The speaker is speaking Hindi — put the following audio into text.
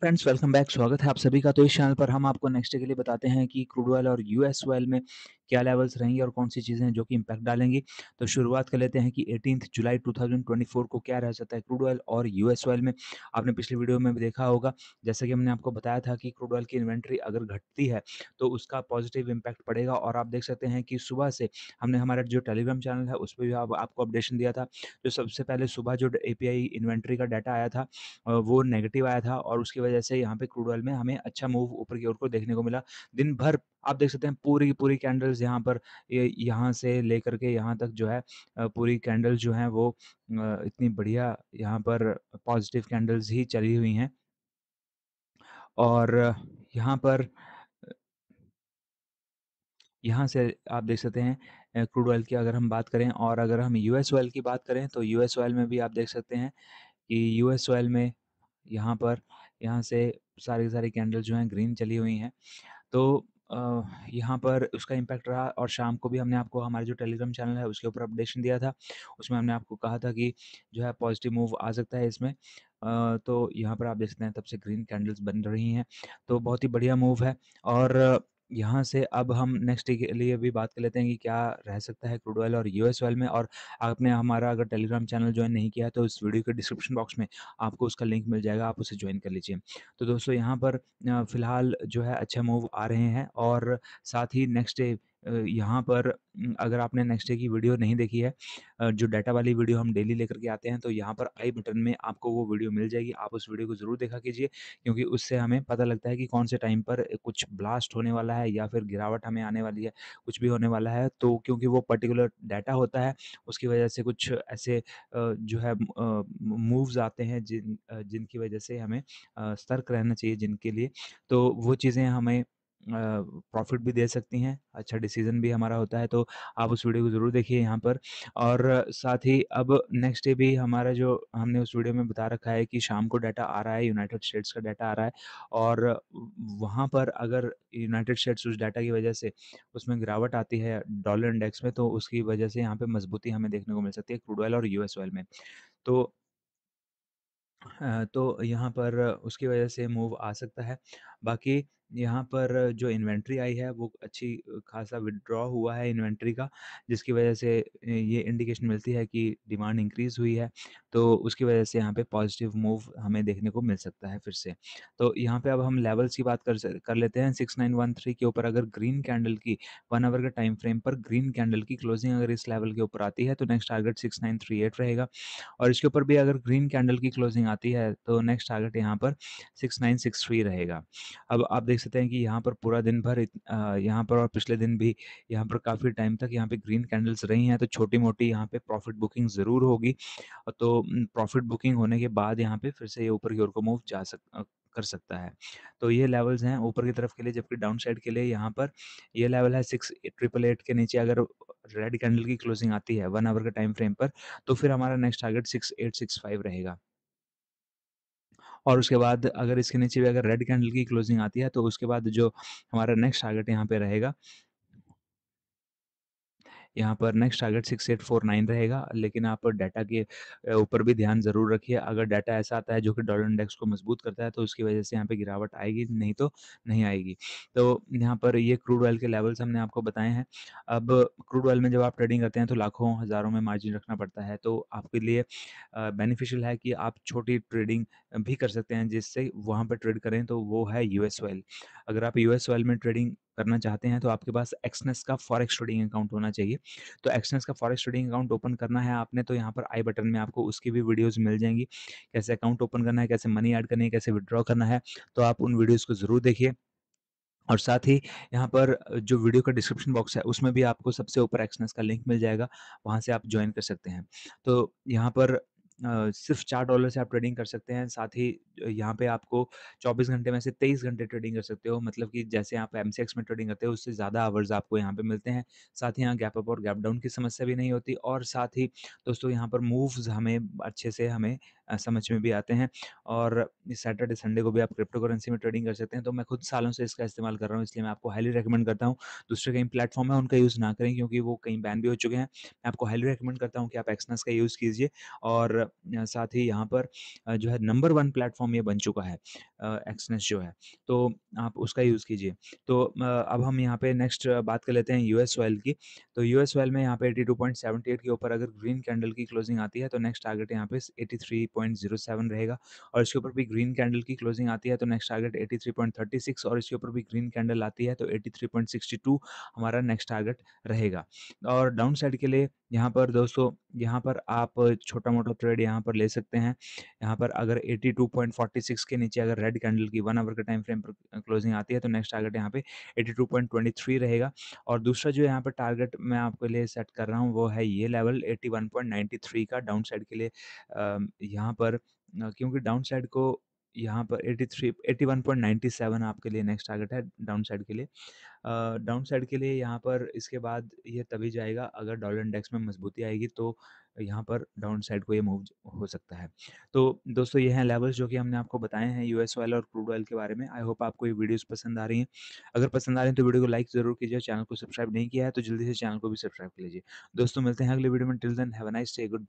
फ्रेंड्स वेलकम बैक स्वागत है आप सभी का तो इस चैनल पर हम आपको नेक्स्ट डे के लिए बताते हैं कि क्रूड ऑयल और यूएस ऑयल में क्या लेवल्स रहेंगे और कौन सी चीज़ें हैं जो कि इंपैक्ट डालेंगी तो शुरुआत कर लेते हैं कि एटीन जुलाई 2024 को क्या रह सकता है क्रूड ऑयल और यूएस ऑयल में आपने पिछली वीडियो में भी देखा होगा जैसा कि हमने आपको बताया था कि क्रूड ऑयल की इन्वेंट्री अगर घटती है तो उसका पॉजिटिव इम्पैक्ट पड़ेगा और आप देख सकते हैं कि सुबह से हमने हमारा जो टेलीग्राम चैनल है उस पर भी आपको अपडेशन दिया था जो तो सबसे पहले सुबह जो ए इन्वेंट्री का डाटा आया था वो नेगेटिव आया था और उसके जिसकी वजह से यहाँ पे क्रूड ऑयल में हमें अच्छा मूव ऊपर की ओर को देखने को मिला दिन भर आप देख सकते हैं पूरी की पूरी कैंडल्स यहाँ पर यहाँ से लेकर के यहाँ तक जो है पूरी कैंडल्स जो हैं वो इतनी बढ़िया यहाँ पर पॉजिटिव कैंडल्स ही चली हुई हैं और यहाँ पर यहाँ से आप देख सकते हैं क्रूड ऑयल की अगर हम बात करें और अगर हम यूएस ऑयल की बात करें तो यूएस ऑयल में भी आप देख सकते हैं कि यूएस ऑयल में यहाँ पर यहाँ से सारी सारी कैंडल जो हैं ग्रीन चली हुई हैं तो यहाँ पर उसका इम्पैक्ट रहा और शाम को भी हमने आपको हमारे जो टेलीग्राम चैनल है उसके ऊपर अपडेशन दिया था उसमें हमने आपको कहा था कि जो है पॉजिटिव मूव आ सकता है इसमें तो यहाँ पर आप देख सकते हैं तब से ग्रीन कैंडल्स बन रही हैं तो बहुत ही बढ़िया मूव है और यहाँ से अब हम नेक्स्ट के लिए भी बात कर लेते हैं कि क्या रह सकता है क्रूड ऑयल और यूएस ऑयल में और आपने हमारा अगर टेलीग्राम चैनल ज्वाइन नहीं किया तो इस वीडियो के डिस्क्रिप्शन बॉक्स में आपको उसका लिंक मिल जाएगा आप उसे ज्वाइन कर लीजिए तो दोस्तों यहाँ पर फ़िलहाल जो है अच्छे मूव आ रहे हैं और साथ ही नेक्स्ट डे यहाँ पर अगर आपने नेक्स्ट डे की वीडियो नहीं देखी है जो डाटा वाली वीडियो हम डेली लेकर के आते हैं तो यहाँ पर आई बटन में आपको वो वीडियो मिल जाएगी आप उस वीडियो को ज़रूर देखा कीजिए क्योंकि उससे हमें पता लगता है कि कौन से टाइम पर कुछ ब्लास्ट होने वाला है या फिर गिरावट हमें आने वाली है कुछ भी होने वाला है तो क्योंकि वो पर्टिकुलर डाटा होता है उसकी वजह से कुछ ऐसे जो है मूव्स आते हैं जिन जिनकी वजह से हमें सतर्क रहना चाहिए जिनके लिए तो वो चीज़ें हमें प्रॉफिट भी दे सकती हैं अच्छा डिसीजन भी हमारा होता है तो आप उस वीडियो को ज़रूर देखिए यहाँ पर और साथ ही अब नेक्स्ट डे भी हमारा जो हमने उस वीडियो में बता रखा है कि शाम को डाटा आ रहा है यूनाइटेड स्टेट्स का डाटा आ रहा है और वहाँ पर अगर यूनाइटेड स्टेट्स उस डाटा की वजह से उसमें गिरावट आती है डॉलर इंडेक्स में तो उसकी वजह से यहाँ पर मजबूती हमें देखने को मिल सकती है क्रूड ऑयल और यूएस ऑयल में तो तो यहाँ पर उसकी वजह से मूव आ सकता है बाकी यहाँ पर जो इन्वेंट्री आई है वो अच्छी खासा विड्रॉ हुआ है इन्वेंट्री का जिसकी वजह से ये इंडिकेशन मिलती है कि डिमांड इंक्रीज़ हुई है तो उसकी वजह से यहाँ पे पॉजिटिव मूव हमें देखने को मिल सकता है फिर से तो यहाँ पे अब हम लेवल्स की बात कर कर लेते हैं सिक्स नाइन वन थ्री के ऊपर अगर ग्रीन कैंडल की वन आवर के टाइम फ्रेम पर ग्रीन कैंडल की क्लोजिंग अगर इस लेवल के ऊपर आती है तो next target six nine three eight रहेगा और इसके ऊपर भी अगर ग्रीन कैंडल की क्लोजिंग आती है तो नेक्स्ट टारगेट यहाँ पर सिक्स नाइन सिक्स थ्री रहेगा अब आप देख सकते हैं कि यहाँ पर पूरा दिन भर यहाँ पर और पिछले दिन भी यहाँ पर काफ़ी टाइम तक यहाँ पे ग्रीन कैंडल्स रही हैं तो छोटी मोटी यहाँ पे प्रॉफिट बुकिंग ज़रूर होगी तो प्रॉफिट बुकिंग होने के बाद यहाँ पे फिर से ये ऊपर की ओर को मूव जा सक कर सकता है तो ये लेवल्स हैं ऊपर की तरफ के लिए जबकि डाउन साइड के लिए यहाँ पर ये लेवल है सिक्स ट्रिपल एट के नीचे अगर रेड कैंडल की क्लोजिंग आती है वन आवर के टाइम फ्रेम पर तो फिर हमारा next target six eight six five रहेगा और उसके बाद अगर इसके नीचे भी अगर रेड कैंडल की क्लोजिंग आती है तो उसके बाद जो हमारा नेक्स्ट टारगेट यहाँ पे रहेगा यहाँ पर next target six eight four nine रहेगा लेकिन आप डाटा के ऊपर भी ध्यान जरूर रखिए अगर डाटा ऐसा आता है जो कि डॉलर इंडेक्स को मजबूत करता है तो उसकी वजह से यहाँ पे गिरावट आएगी नहीं तो नहीं आएगी तो यहाँ पर ये क्रूड ऑयल के लेवल्स हमने आपको बताए हैं अब क्रूड ऑयल में जब आप ट्रेडिंग करते हैं तो लाखों हज़ारों में मार्जिन रखना पड़ता है तो आपके लिए बेनिफिशियल है कि आप छोटी ट्रेडिंग भी कर सकते हैं जिससे वहाँ पर ट्रेड करें तो वो है यूएस ऑयल अगर आप यूएस ऑयल में ट्रेडिंग करना चाहते हैं तो आपके पास एक्सनेस का फॉरेक्स ट्रेडिंग अकाउंट होना चाहिए तो एक्सनेस का फॉरेक्स ट्रेडिंग अकाउंट ओपन करना है आपने तो यहाँ पर आई बटन में आपको उसकी भी वीडियोज़ मिल जाएंगी कैसे अकाउंट ओपन करना है कैसे मनी ऐड करनी है कैसे विड्रॉ करना है तो आप उन वीडियोज़ को ज़रूर देखिए और साथ ही यहाँ पर जो वीडियो का डिस्क्रिप्शन बॉक्स है उसमें भी आपको सबसे ऊपर एक्सनेस का लिंक मिल जाएगा वहाँ से आप ज्वाइन कर सकते हैं तो यहाँ पर सिर्फ चार डॉलर से आप ट्रेडिंग कर सकते हैं। साथ ही यहाँ पे आपको चौबीस घंटे में से तेईस घंटे ट्रेडिंग कर सकते हो। मतलब कि जैसे आप एम में ट्रेडिंग करते हो उससे ज़्यादा आवर्स आपको यहाँ पे मिलते हैं। साथ ही यहाँ गैप अप और गैप डाउन की समस्या भी नहीं होती और साथ ही दोस्तों यहाँ पर मूव्स हमें अच्छे से हमें समझ में भी आते हैं और सैटरडे संडे को भी आप क्रिप्टो करेंसी में ट्रेडिंग कर सकते हैं तो मैं खुद सालों से इसका इस्तेमाल कर रहा हूँ इसलिए मैं आपको हाईली रिकमेंड करता हूँ दूसरे कहीं प्लेटफॉर्म है उनका यूज़ ना करें क्योंकि वो कहीं बैन भी हो चुके हैं मैं आपको हाईली रिकमेंड करता हूँ कि आप एक्सनस का यूज़ कीजिए और साथ ही यहाँ पर जो है नंबर वन प्लेटफॉर्म ये बन चुका है एक्सनस जो है तो आप उसका यूज़ कीजिए तो अब हम यहाँ पे नेक्स्ट बात कर लेते हैं यूएस ऑयल की तो यूएस ऑयल में यहाँ पे एट के ऊपर अगर ग्रीन कैंडल की क्लोजिंग आती है तो नेक्स्ट टारगेट यहाँ पे थ्री 83.07 रहेगा और इसके ऊपर भी ग्रीन कैंडल की क्लोजिंग आती है तो नेक्स्ट टारगेट 83.36 और इसके ऊपर भी ग्रीन कैंडल आती है तो 83.62 हमारा नेक्स्ट टारगेट रहेगा और डाउन साइड के लिए यहाँ पर दोस्तों यहाँ पर आप छोटा मोटा ट्रेड यहाँ पर ले सकते हैं यहाँ पर अगर 82.46 के नीचे अगर रेड कैंडल की वन आवर के टाइम फ्रेम पर क्लोजिंग आती है तो नेक्स्ट टारगेट यहाँ पे 82.23 रहेगा और दूसरा जो यहाँ पर टारगेट मैं आपके लिए सेट कर रहा हूँ वो है ये लेवल 81.93 का डाउन साइड के लिए यहाँ पर क्योंकि डाउन साइड को यहाँ पर 83 81.97 आपके लिए नेक्स्ट टारगेट है डाउन साइड के लिए डाउन साइड के लिए यहाँ पर इसके बाद ये तभी जाएगा अगर डॉलर इंडेक्स में मजबूती आएगी तो यहाँ पर डाउन साइड को ये मूव हो सकता है तो दोस्तों ये हैं लेवल्स जो कि हमने आपको बताए हैं यूएस ऑयल और क्रूड ऑयल के बारे में आई होप आपको ये वीडियोस पसंद आ रही हैं अगर पसंद आ रही है तो वीडियो को लाइक ज़रूर कीजिए चैनल को सब्सक्राइब नहीं किया है तो जल्दी से चैनल को भी सब्सक्राइब कर लीजिए दोस्तों मिलते हैं अगले वीडियो में till then have nice day good